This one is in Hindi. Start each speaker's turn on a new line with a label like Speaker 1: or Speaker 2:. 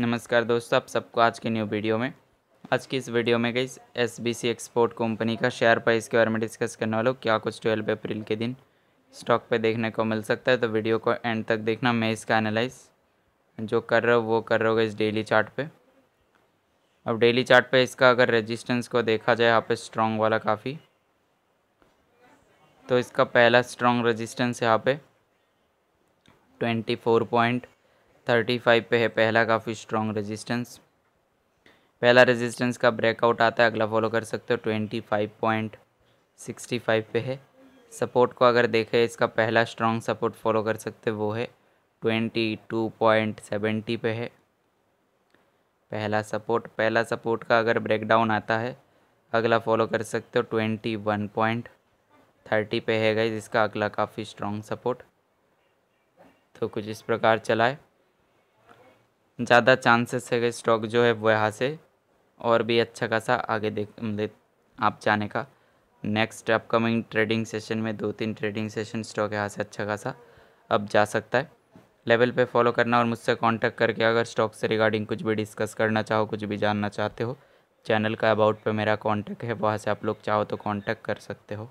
Speaker 1: नमस्कार दोस्तों आप सबको आज के न्यू वीडियो में आज की इस वीडियो में गई S B C export company का शेयर प्राइस के बारे में डिस्कस करने वाले क्या कुछ ट्वेल्व अप्रैल के दिन स्टॉक पे देखने को मिल सकता है तो वीडियो को एंड तक देखना मैं इसका एनालाइज जो कर रहा हूँ वो कर रहा होगा इस डेली चार्ट पे अब डेली चार्ट पे इसका अगर रेजिस्टेंस को देखा जाए यहाँ पे स्ट्रॉन्ग वाला काफ़ी तो इसका पहला स्ट्रॉन्ग रजिस्टेंस यहाँ पे twenty four point thirty five पे है पहला काफ़ी स्ट्रॉन्ग रेजिस्टेंस पहला रेजिस्टेंस का ब्रेकआउट आता है अगला फॉलो कर सकते हो twenty five point sixty five पे है सपोर्ट को अगर देखें इसका पहला स्ट्रॉन्ग सपोर्ट फॉलो कर सकते वो है ट्वेंटी टू पॉइंट सेवेंटी पे है पहला सपोर्ट पहला सपोर्ट का अगर ब्रेकडाउन आता है अगला फॉलो कर सकते हो ट्वेंटी वन पॉइंट थर्टी पे है गई इसका अगला काफ़ी स्ट्रॉन्ग सपोर्ट तो कुछ इस प्रकार चलाए ज़्यादा चांसेस है कि स्टॉक जो है वो यहाँ से और भी अच्छा खासा आगे देख दे आप जाने का नेक्स्ट अपकमिंग ट्रेडिंग सेशन में दो तीन ट्रेडिंग सेशन स्टॉक यहाँ से अच्छा खासा अब जा सकता है लेवल पे फॉलो करना और मुझसे कांटेक्ट करके अगर स्टॉक से रिगार्डिंग कुछ भी डिस्कस करना चाहो कुछ भी जानना चाहते हो चैनल का अबाउट पे मेरा कांटेक्ट है वहाँ से आप लोग चाहो तो कांटेक्ट कर सकते हो